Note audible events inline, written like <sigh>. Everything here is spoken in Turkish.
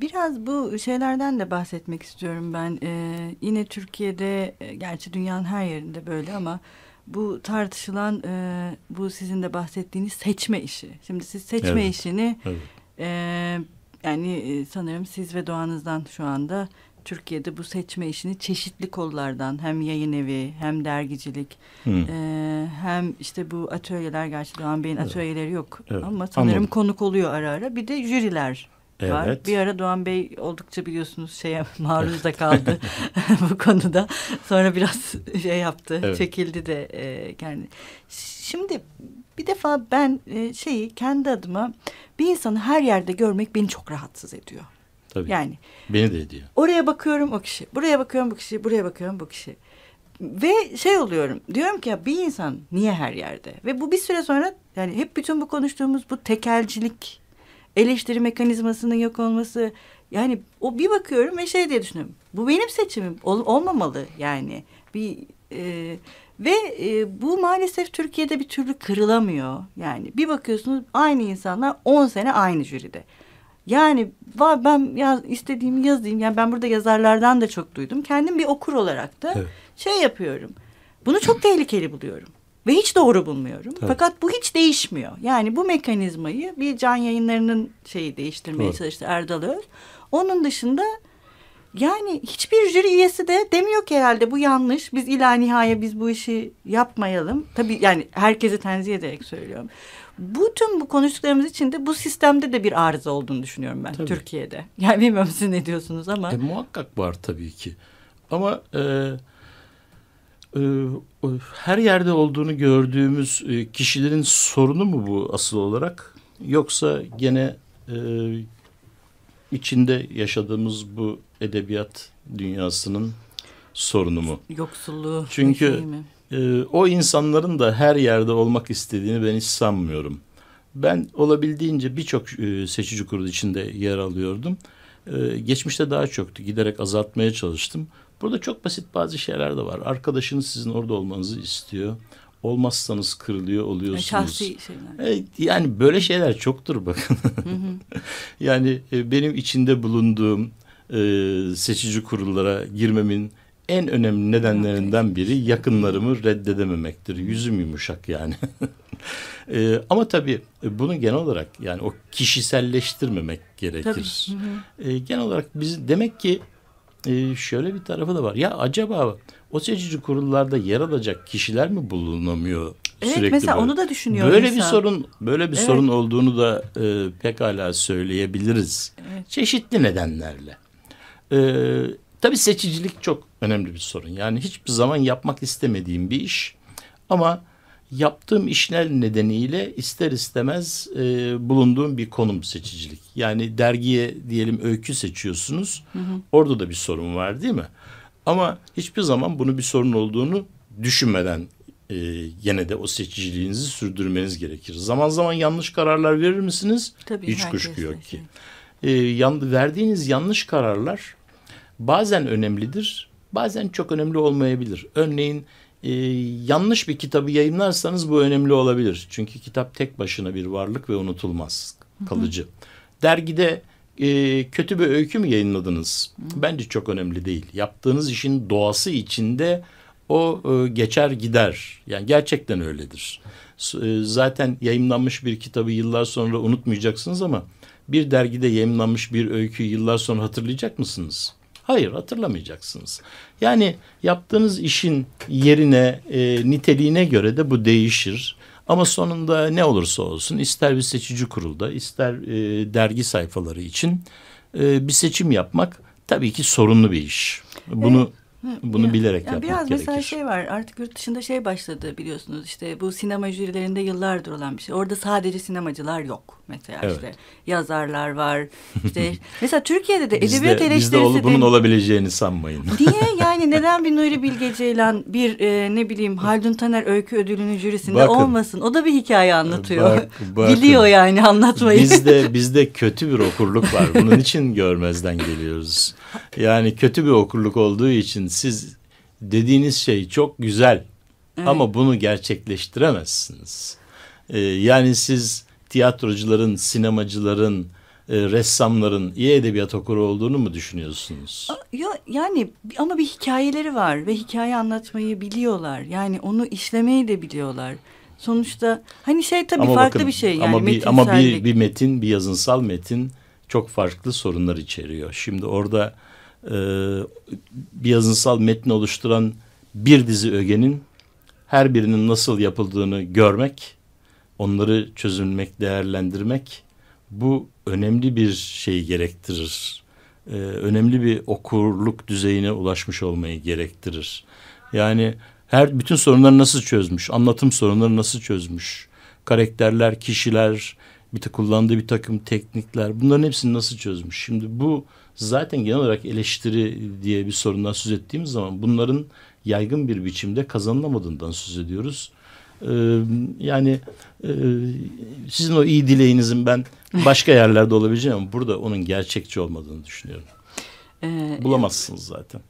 Biraz bu şeylerden de bahsetmek istiyorum ben. Ee, yine Türkiye'de, e, gerçi dünyanın her yerinde böyle ama bu tartışılan, e, bu sizin de bahsettiğiniz seçme işi. Şimdi siz seçme evet. işini, evet. E, yani e, sanırım siz ve doğanızdan şu anda Türkiye'de bu seçme işini çeşitli kollardan hem yayın evi hem dergicilik e, hem işte bu atölyeler gerçi Doğan Bey'in evet. atölyeleri yok evet. ama sanırım Anladım. konuk oluyor ara ara bir de jüriler Evet. Var. Bir ara Doğan Bey oldukça biliyorsunuz şeye <laughs> maruz da kaldı <laughs> bu konuda. Sonra biraz <laughs> şey yaptı, evet. çekildi de e, kendi. Şimdi bir defa ben e, şeyi kendi adıma bir insanı her yerde görmek beni çok rahatsız ediyor. Tabii. Yani beni de ediyor. Oraya bakıyorum o kişi, buraya bakıyorum bu kişi, buraya bakıyorum bu kişi. Ve şey oluyorum diyorum ki ya bir insan niye her yerde? Ve bu bir süre sonra yani hep bütün bu konuştuğumuz bu tekelcilik eleştiri mekanizmasının yok olması. Yani o bir bakıyorum ve şey diye düşünüyorum. Bu benim seçimim Ol, olmamalı yani. Bir e, ve e, bu maalesef Türkiye'de bir türlü kırılamıyor. Yani bir bakıyorsunuz aynı insanlar 10 sene aynı jüride. Yani ben yaz istediğimi yazayım. Yani ben burada yazarlardan da çok duydum. Kendim bir okur olarak da evet. şey yapıyorum. Bunu çok tehlikeli buluyorum ve hiç doğru bulmuyorum. Tabii. Fakat bu hiç değişmiyor. Yani bu mekanizmayı bir can yayınlarının şeyi değiştirmeye doğru. çalıştı Erdal Öz. Onun dışında yani hiçbir jüri üyesi de demiyor ki herhalde bu yanlış. Biz ila nihaya biz bu işi yapmayalım. Tabii yani herkesi tenzih ederek söylüyorum. Bu tüm bu konuştuklarımız için de bu sistemde de bir arıza olduğunu düşünüyorum ben tabii. Türkiye'de. Yani bilmiyorum siz ne diyorsunuz ama. E, muhakkak var tabii ki. Ama e, e, her yerde olduğunu gördüğümüz e, kişilerin sorunu mu bu asıl olarak? Yoksa gene e, içinde yaşadığımız bu edebiyat dünyasının sorunu mu? Yoksulluğu. Çünkü o insanların da her yerde olmak istediğini ben hiç sanmıyorum. Ben olabildiğince birçok seçici kurul içinde yer alıyordum. Ee, geçmişte daha çoktu. Giderek azaltmaya çalıştım. Burada çok basit bazı şeyler de var. Arkadaşınız sizin orada olmanızı istiyor. Olmazsanız kırılıyor oluyorsunuz. Şahsi şeyler. Evet, yani böyle şeyler çoktur bakın. <laughs> yani e, benim içinde bulunduğum e, seçici kurullara girmemin en önemli nedenlerinden biri şey yakınlarımı reddedememektir. Yüzüm yumuşak yani. <laughs> e, ama tabii e, bunu genel olarak yani o kişiselleştirmemek gerekir. Tabii. E, genel olarak biz demek ki e, şöyle bir tarafı da var. Ya acaba o seçici kurullarda yer alacak kişiler mi bulunamıyor? Evet sürekli mesela böyle. onu da düşünüyorum. Böyle insan. bir sorun böyle bir evet. sorun olduğunu da e, pekala söyleyebiliriz. Evet. Çeşitli nedenlerle. E, Tabii seçicilik çok önemli bir sorun. Yani hiçbir zaman yapmak istemediğim bir iş ama yaptığım işler nedeniyle ister istemez e, bulunduğum bir konum seçicilik. Yani dergiye diyelim öykü seçiyorsunuz. Hı hı. Orada da bir sorun var değil mi? Ama hiçbir zaman bunu bir sorun olduğunu düşünmeden e, yine de o seçiciliğinizi sürdürmeniz gerekir. Zaman zaman yanlış kararlar verir misiniz? Tabii, Hiç kuşku yok ki. E, yan, verdiğiniz yanlış kararlar bazen önemlidir, bazen çok önemli olmayabilir. Örneğin e, yanlış bir kitabı yayınlarsanız bu önemli olabilir. Çünkü kitap tek başına bir varlık ve unutulmaz, kalıcı. Hı hı. Dergide e, kötü bir öykü mü yayınladınız? Hı. Bence çok önemli değil. Yaptığınız işin doğası içinde o e, geçer gider. Yani gerçekten öyledir. E, zaten yayınlanmış bir kitabı yıllar sonra unutmayacaksınız ama bir dergide yayınlanmış bir öyküyü yıllar sonra hatırlayacak mısınız? Hayır hatırlamayacaksınız. Yani yaptığınız işin yerine e, niteliğine göre de bu değişir. Ama sonunda ne olursa olsun ister bir seçici kurulda ister e, dergi sayfaları için e, bir seçim yapmak tabii ki sorunlu bir iş. Bunu evet bunu yani, bilerek yani yapmak biraz gerekir. Biraz mesela şey var artık yurt dışında şey başladı biliyorsunuz işte bu sinema jürilerinde yıllardır olan bir şey. Orada sadece sinemacılar yok mesela evet. işte yazarlar var. İşte <laughs> mesela Türkiye'de de edebiyat eleştirisi... Bizde olup bunun olabileceğini sanmayın. <laughs> Niye <laughs> yani neden bir Nuri Bilge Ceylan bir e, ne bileyim Haldun Taner öykü ödülünün jürisinde bakın, olmasın? O da bir hikaye anlatıyor. Bak, bakın, Biliyor yani anlatmayı. Bizde, bizde kötü bir okurluk var. Bunun için görmezden geliyoruz. Yani kötü bir okurluk olduğu için siz dediğiniz şey çok güzel evet. ama bunu gerçekleştiremezsiniz. Ee, yani siz tiyatrocuların, sinemacıların, e, ressamların iyi edebiyat okuru olduğunu mu düşünüyorsunuz? Ya, yani ama bir hikayeleri var ve hikaye anlatmayı biliyorlar. Yani onu işlemeyi de biliyorlar. Sonuçta hani şey tabii ama farklı bakın, bir şey yani ama bir, ama bir, bir metin, bir yazınsal metin çok farklı sorunlar içeriyor. Şimdi orada e, bir yazınsal metni oluşturan bir dizi ögenin her birinin nasıl yapıldığını görmek, onları çözülmek, değerlendirmek bu önemli bir şey gerektirir. Ee, önemli bir okurluk düzeyine ulaşmış olmayı gerektirir. Yani her bütün sorunları nasıl çözmüş, anlatım sorunları nasıl çözmüş, karakterler, kişiler, bir de kullandığı bir takım teknikler bunların hepsini nasıl çözmüş? Şimdi bu zaten genel olarak eleştiri diye bir sorundan söz ettiğimiz zaman bunların yaygın bir biçimde kazanılamadığından söz ediyoruz. Ee, yani e, sizin o iyi dileğinizin ben başka yerlerde olabileceğim ama burada onun gerçekçi olmadığını düşünüyorum. <laughs> Ee, Bulamazsınız evet. zaten.